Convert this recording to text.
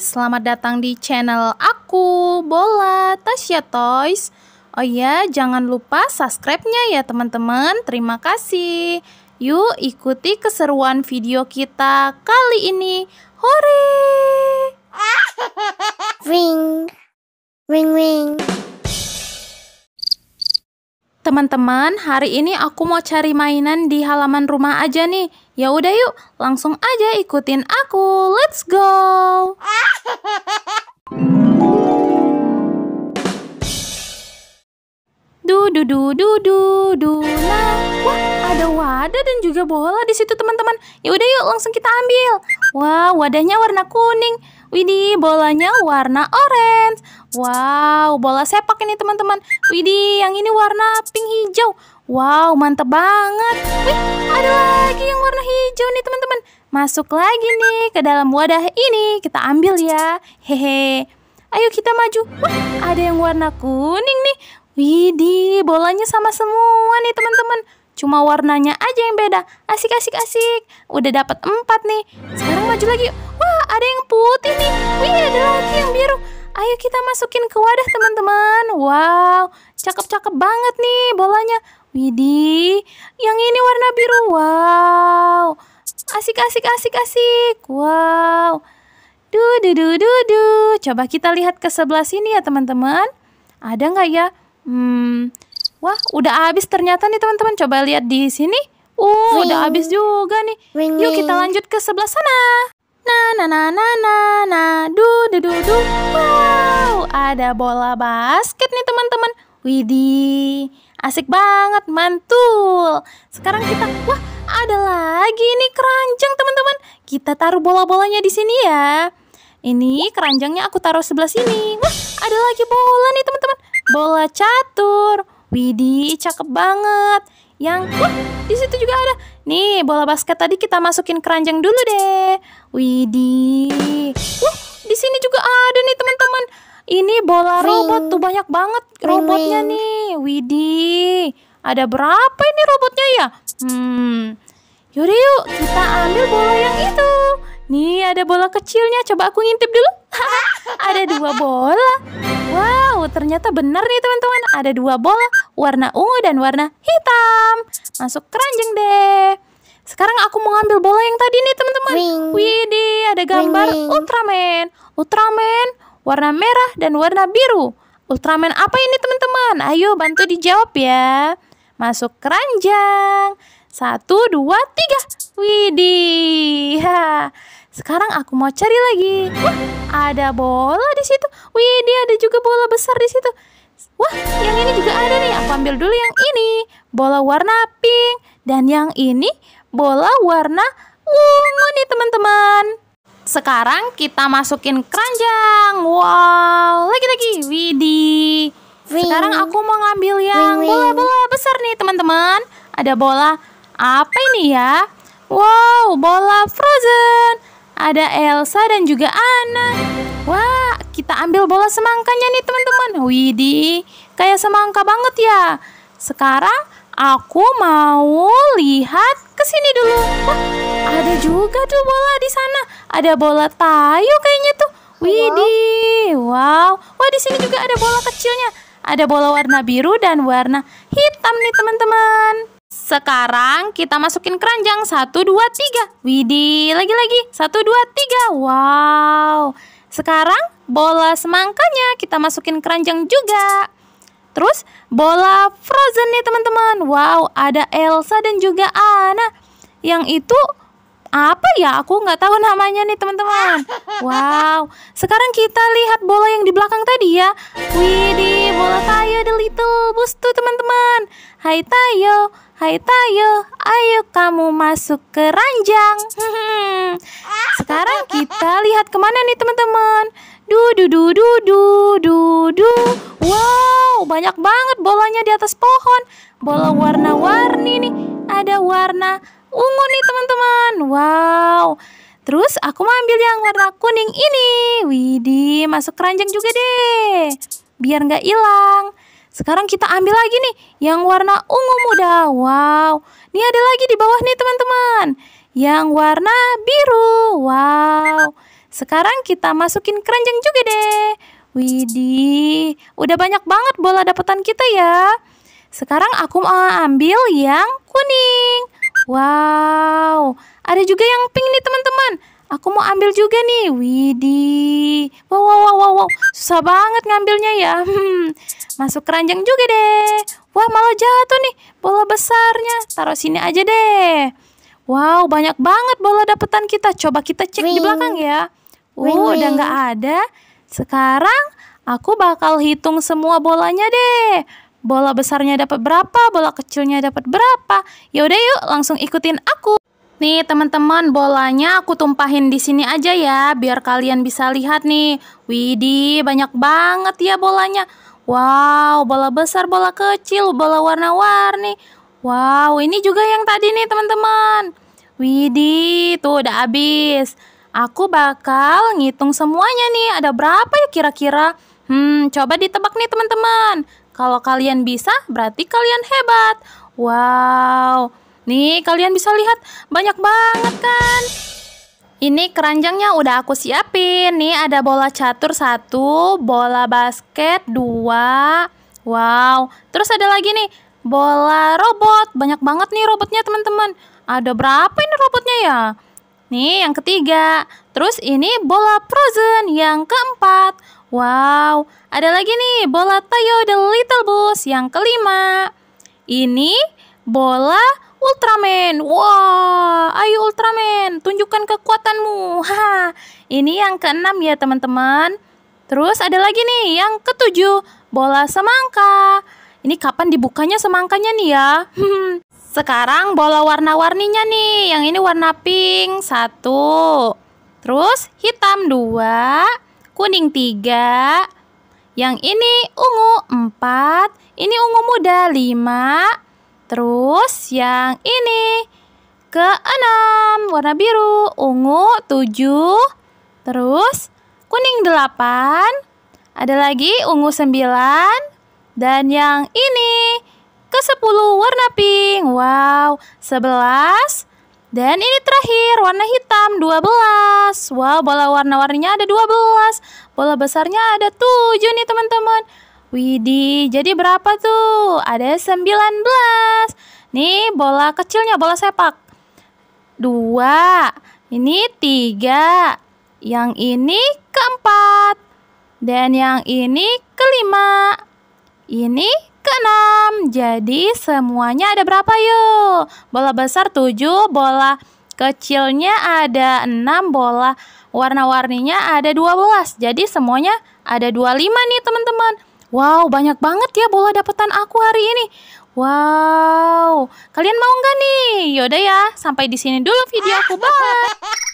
selamat datang di channel aku, Bola Tasya Toys Oh iya, jangan lupa subscribe-nya ya teman-teman, terima kasih Yuk ikuti keseruan video kita kali ini Hore! Ring, ring, ring Teman-teman, hari ini aku mau cari mainan di halaman rumah aja nih. Ya udah yuk, langsung aja ikutin aku. Let's go. du du du nah, Wah, ada wadah dan juga bola di situ teman-teman. Ya udah yuk langsung kita ambil. Wah, wadahnya warna kuning. Widih, bolanya warna orange. Wow, bola sepak ini teman-teman. Widih, yang ini warna pink hijau. Wow, mantep banget. Wih, ada lagi yang warna hijau nih teman-teman. Masuk lagi nih ke dalam wadah ini. Kita ambil ya. Hehe. Ayo kita maju. Wah, ada yang warna kuning nih. Widi, bolanya sama semua nih teman-teman. Cuma warnanya aja yang beda. Asik, asik, asik. Udah dapat empat nih. Sekarang maju lagi. Wah, ada yang putih nih. Wih, ada lagi yang biru. Ayo kita masukin ke wadah teman-teman. Wow, cakep-cakep banget nih bolanya. Widi, yang ini warna biru. Wow, asik, asik, asik, asik. Wow. Du, du, du, du, du. Coba kita lihat ke sebelah sini ya teman-teman. Ada nggak ya? Hmm, wah udah habis ternyata nih teman-teman. Coba lihat di sini. Uh, Wing. udah habis juga nih. Wing. Yuk kita lanjut ke sebelah sana. Na na na na na na du du du du. Wow, ada bola basket nih teman-teman. Widih, asik banget, mantul. Sekarang kita, wah ada lagi nih keranjang teman-teman. Kita taruh bola-bolanya di sini ya. Ini keranjangnya aku taruh sebelah sini. Wah, ada lagi bola nih teman-teman bola catur. Widih, cakep banget. Yang wah, di situ juga ada. Nih, bola basket tadi kita masukin keranjang dulu deh. Widih. Wah, di sini juga ada nih teman-teman. Ini bola robot tuh banyak banget robotnya nih. Widih. Ada berapa ini robotnya ya? Hmm. Yuk, yuk, kita ambil bola Nih ada bola kecilnya, coba aku ngintip dulu. ada dua bola. Wow, ternyata benar nih teman-teman. Ada dua bola, warna ungu dan warna hitam. Masuk keranjang deh. Sekarang aku mau ngambil bola yang tadi nih teman-teman. Widih, ada gambar wing, Ultraman. Ultraman, warna merah dan warna biru. Ultraman apa ini teman-teman? Ayo bantu dijawab ya. Masuk keranjang. Satu, dua, tiga. Widih. Sekarang aku mau cari lagi. Wah, ada bola di situ. Widih, ada juga bola besar di situ. Wah, yang ini juga ada nih. Aku ambil dulu yang ini. Bola warna pink. Dan yang ini bola warna ungu nih teman-teman. Sekarang kita masukin keranjang. Wow, lagi-lagi. Widih. Sekarang aku mau ngambil yang bola-bola besar nih teman-teman. Ada bola apa ini ya? Wow, bola Frozen. Ada Elsa dan juga Anna. Wah, kita ambil bola semangkanya nih teman-teman. Widih, kayak semangka banget ya. Sekarang aku mau lihat ke sini dulu. Wah, ada juga tuh bola di sana. Ada bola tayu kayaknya tuh. Widih, wow. Wah, di sini juga ada bola kecilnya. Ada bola warna biru dan warna hitam nih teman-teman. Sekarang kita masukin keranjang. Satu, dua, tiga. Widih, lagi-lagi. Satu, dua, tiga. Wow. Sekarang bola semangkanya kita masukin keranjang juga. Terus bola Frozen nih teman-teman. Wow, ada Elsa dan juga Anna. Yang itu apa ya aku nggak tahu namanya nih teman-teman wow sekarang kita lihat bola yang di belakang tadi ya widih bola Tayo the little bus tuh teman-teman hai Tayo hai Tayo ayo kamu masuk ke ranjang sekarang kita lihat kemana nih teman-teman du du du du du du du wow banyak banget bolanya di atas pohon bola warna-warni nih ada warna ungu nih teman-teman. Wow. Terus aku mau ambil yang warna kuning ini. Widih, masuk keranjang juga deh. Biar nggak hilang. Sekarang kita ambil lagi nih yang warna ungu muda. Wow. Ini ada lagi di bawah nih teman-teman. Yang warna biru. Wow. Sekarang kita masukin keranjang juga deh. Widih, udah banyak banget bola dapetan kita ya. Sekarang aku mau ambil yang kuning. Wow, ada juga yang pink nih teman-teman. Aku mau ambil juga nih. Widi. Wow, wow, wow, wow, wow. Susah banget ngambilnya ya. Hmm. Masuk keranjang juga deh. Wah, malah jatuh nih bola besarnya. Taruh sini aja deh. Wow, banyak banget bola dapetan kita. Coba kita cek Wing. di belakang ya. Oh, udah nggak ada. Sekarang aku bakal hitung semua bolanya deh bola besarnya dapat berapa, bola kecilnya dapat berapa. Yaudah yuk, langsung ikutin aku. Nih teman-teman, bolanya aku tumpahin di sini aja ya, biar kalian bisa lihat nih. Widih, banyak banget ya bolanya. Wow, bola besar, bola kecil, bola warna-warni. Wow, ini juga yang tadi nih teman-teman. Widih, tuh udah habis. Aku bakal ngitung semuanya nih, ada berapa ya kira-kira? Hmm, coba ditebak nih teman-teman. Kalau kalian bisa, berarti kalian hebat. Wow, nih kalian bisa lihat banyak banget kan? Ini keranjangnya udah aku siapin. Nih ada bola catur satu, bola basket dua. Wow, terus ada lagi nih bola robot. Banyak banget nih robotnya teman-teman. Ada berapa ini robotnya ya? Nih yang ketiga. Terus ini bola frozen yang keempat. Wow, ada lagi nih bola Tayo The Little Bus yang kelima. Ini bola Ultraman. Wah, wow, ayo Ultraman, tunjukkan kekuatanmu. Ha, ini yang keenam ya teman-teman. Terus ada lagi nih yang ketujuh, bola semangka. Ini kapan dibukanya semangkanya nih ya? Sekarang bola warna-warninya nih. Yang ini warna pink satu. Terus hitam dua kuning tiga, yang ini ungu empat, ini ungu muda lima, terus yang ini ke-6 warna biru, ungu tujuh, terus kuning delapan, ada lagi ungu sembilan dan yang ini ke sepuluh warna pink. Wow, sebelas. Dan ini terakhir, warna hitam 12. wow, bola warna-warninya ada 12. Bola besarnya ada 7 nih teman-teman. Widih, jadi berapa tuh? Ada 19. Nih, bola kecilnya, bola sepak. 2. Ini 3. Yang ini keempat. Dan yang ini kelima. Ini keenam. Jadi semuanya ada berapa yuk? Bola besar tujuh, bola kecilnya ada enam, bola warna-warninya ada dua belas. Jadi semuanya ada dua lima nih teman-teman. Wow, banyak banget ya bola dapetan aku hari ini. Wow, kalian mau nggak nih? Yaudah ya, sampai di sini dulu video aku. Bye.